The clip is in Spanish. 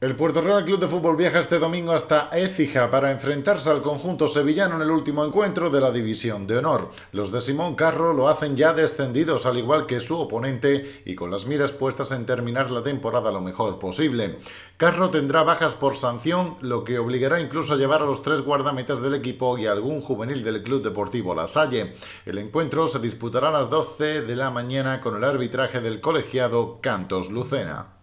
El Puerto Real Club de Fútbol viaja este domingo hasta Écija para enfrentarse al conjunto sevillano en el último encuentro de la División de Honor. Los de Simón Carro lo hacen ya descendidos, al igual que su oponente, y con las miras puestas en terminar la temporada lo mejor posible. Carro tendrá bajas por sanción, lo que obligará incluso a llevar a los tres guardametas del equipo y a algún juvenil del Club Deportivo La Salle. El encuentro se disputará a las 12 de la mañana con el arbitraje del colegiado Cantos Lucena.